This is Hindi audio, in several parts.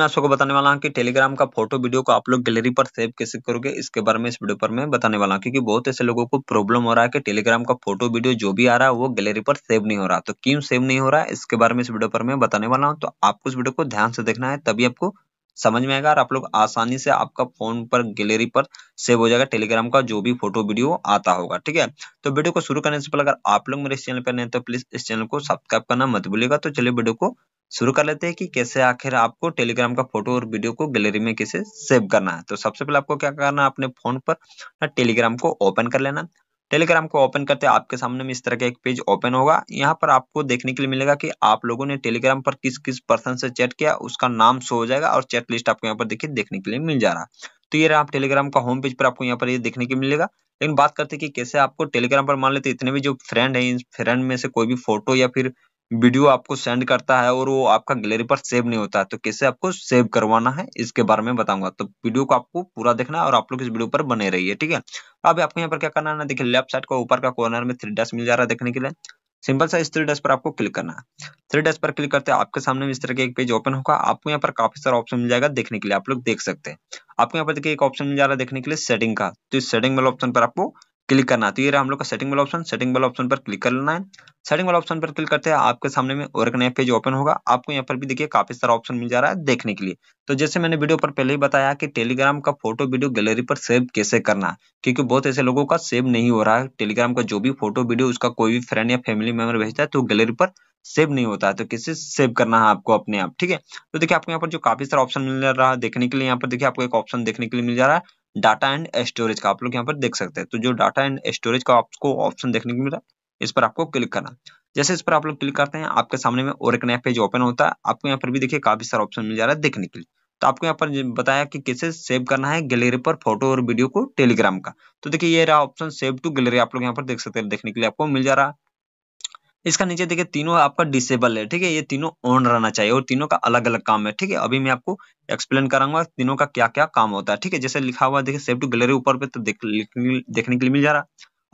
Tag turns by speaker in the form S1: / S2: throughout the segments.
S1: मैं आप सबको बताने वाला हूँ कि टेलीग्राम का फोटो वीडियो को आप लोग गैलरी पर सेव कैसे करोगे इसके बारे में इस वीडियो पर मैं बताने वाला हूँ क्योंकि बहुत ऐसे लोगों को प्रॉब्लम हो रहा है कि टेलीग्राम का फोटो वीडियो जो भी आ रहा है वो गैलरी पर सेव नहीं हो रहा तो क्यों सेव नहीं हो रहा है इसके बारे में इस वीडियो पर मैं बताने वाला हूँ तो आपको इस वीडियो को ध्यान से देखना है तभी आपको समझ में आएगा और आप लोग आसानी से आपका फोन पर गैलरी पर सेव हो जाएगा टेलीग्राम का जो भी फोटो वीडियो आता होगा ठीक है तो वीडियो को शुरू करने से पहले अगर आप लोग मेरे इस चैनल पर नहीं तो प्लीज इस चैनल को सब्सक्राइब करना मत भूलिएगा तो चलिए वीडियो को शुरू कर लेते हैं कि कैसे आखिर आपको टेलीग्राम का फोटो और वीडियो को गैलरी में कैसे सेव करना है तो सबसे पहले आपको क्या करना है अपने फोन पर टेलीग्राम को ओपन कर लेना टेलीग्राम को ओपन करते हैं आपके सामने में इस तरह का एक पेज ओपन होगा यहाँ पर आपको देखने के लिए मिलेगा कि आप लोगों ने टेलीग्राम पर किस किस पर्सन से चैट किया उसका नाम शो हो जाएगा और चैट लिस्ट आपको यहाँ पर देखिए देखने के लिए मिल जा रहा तो ये आप टेलीग्राम का होम पेज पर आपको यहाँ पर ये देखने के मिलेगा लेकिन बात करते हैं कि कैसे आपको टेलीग्राम पर मान लेते इतने भी जो फ्रेंड है इन फ्रेंड में से कोई भी फोटो या फिर वीडियो आपको सेंड करता है और वो आपका गैलरी पर सेव नहीं होता है तो कैसे आपको सेव करवाना है इसके बारे में बताऊंगा तो वीडियो को आपको पूरा देखना है और आप लोग इस वीडियो पर बने रहिए ठीक है तो अब आपको यहाँ पर क्या करना है ना देखिए लेफ्ट साइड का ऊपर का कॉर्नर में थ्री डैश मिल जा रहा है देखने के लिए सिंपल सा इस थ्री डैश पर आपको क्लिक करना है थ्री डैश पर क्लिक करते हैं आपके सामने इस तरह के एक पेज ओपन होगा आपको यहाँ पर काफी सारा ऑप्शन मिल जाएगा देखने के लिए आप लोग देख सकते हैं आपको यहाँ पर देखिए एक ऑप्शन मिल जा रहा है देखने के लिए सेटिंग का तो इस सेटिंग वाले ऑप्शन पर आपको क्लिक करना तो ये रहा हम लोग का सेटिंग वाला ऑप्शन सेटिंग वाला ऑप्शन पर क्लिक कर लेना है सेटिंग वाला ऑप्शन पर क्लिक करते हैं आपके सामने में और एक नया पेज ओपन होगा आपको यहाँ पर भी देखिए काफी सारा ऑप्शन मिल जा रहा है देखने के लिए तो जैसे मैंने वीडियो पर पहले ही बताया कि टेलीग्राम का फोटो वीडियो गैलरी पर सेव कैसे करना क्योंकि बहुत ऐसे लोगों का सेव नहीं हो रहा है टेलीग्राम का जो भी फोटो वीडियो उसका कोई भी फ्रेंड या फैमिली मेंबर भेजता है तो गैलरी पर सेव नहीं होता है तो किसे सेव करना है आपको अपने आप ठीक है तो देखिए आपको यहाँ पर जो काफी सारा ऑप्शन मिल रहा है देखने के लिए यहाँ पर देखिए आपको एक ऑप्शन देखने के लिए मिल जा रहा है डाटा एंड स्टोरेज का आप लोग यहाँ पर देख सकते हैं तो जो डाटा एंड स्टोरेज का आपको ऑप्शन देखने को मिला इस पर आपको क्लिक करना जैसे इस पर आप लोग क्लिक करते हैं आपके सामने में और एक नया पेज ओपन होता है आपको यहाँ पर भी देखिए काफी सारा ऑप्शन मिल जा रहा है देखने के लिए तो आपको यहाँ पर बताया कि कैसे सेव करना है गैलरी पर फोटो और वीडियो को टेलीग्राम का तो देखिए ये रहा ऑप्शन सेव टू गैलरी आप लोग यहाँ पर देख सकते हैं देखने के लिए आपको मिल जा रहा है इसका नीचे देखिए तीनों आपका डिसेबल है ठीक है ये तीनों ऑन रहना चाहिए और तीनों का अलग अलग काम है ठीक है अभी मैं आपको एक्सप्लेन कराऊंगा तीनों का क्या क्या काम होता है ठीक है जैसे लिखा हुआ देखिए सेव टू गैलरी ऊपर पे तो देखने के लिए मिल जा रहा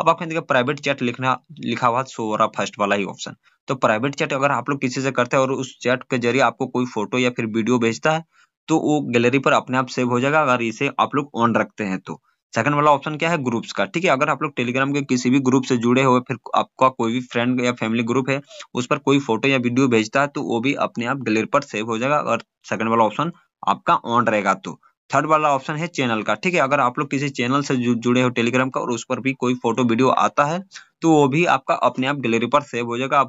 S1: अब आपको देखिए प्राइवेट चैट लिखना लिखा हुआ सो रहा फर्स्ट वाला ही ऑप्शन तो प्राइवेट चैट अगर आप लोग किसी से करते हैं और उस चैट के जरिए आपको कोई फोटो या फिर वीडियो भेजता है तो वो गैलरी पर अपने आप सेव हो जाएगा अगर इसे आप लोग ऑन रखते हैं तो सेकंड वाला ऑप्शन क्या है ग्रुप्स का ठीक है अगर आप लोग टेलीग्राम के किसी भी ग्रुप से जुड़े हो फिर आपका कोई भी फ्रेंड या फैमिली ग्रुप है उस पर कोई फोटो या वीडियो भेजता है तो वो भी अपने आप गैलरी पर सेव हो जाएगा और सेकंड वाला ऑप्शन आपका ऑन रहेगा तो थर्ड वाला ऑप्शन है चैनल का ठीक है अगर आप लोग किसी चैनल से जुड़े हो टेलीग्राम का और उस पर भी कोई फोटो वीडियो आता है तो वो भी आपका अपने आप गैलरी पर सेव हो जाएगा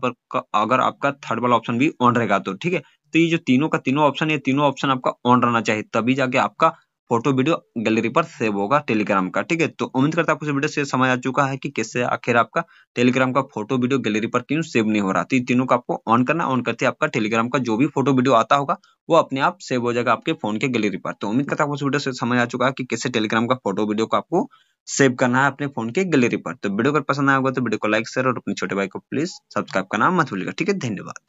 S1: अगर आपका थर्ड वाला ऑप्शन भी ऑन रहेगा तो ठीक है तो ये जो तीनों का तीनों ऑप्शन ये तीनों ऑप्शन आपका ऑन रहना चाहिए तभी जाके आपका फोटो वीडियो गैलरी पर सेव होगा टेलीग्राम का ठीक है तो उम्मीद करता है आपको वीडियो से समझ आ चुका है कि कैसे आखिर आपका टेलीग्राम का फोटो वीडियो गैलरी पर क्यों सेव नहीं हो रहा तो तीनों को आपको ऑन करना ऑन करते आपका टेलीग्राम का जो भी फोटो वीडियो आता होगा वो अपने आप सेव हो जाएगा आपके फोन के गैलरी पर तो उम्मीद करता है आपको वीडियो से समझ आ चुका है कि कैसे टेलीग्राम का फोटो वीडियो को आपको सेव करना है अपने फोन के गैलरी पर तो वीडियो अगर पसंद आएगा तो वीडियो को लाइक शेयर और अपने छोटे भाई को प्लीज सब्सक्राइब करना मत भूलिएगा ठीक है धन्यवाद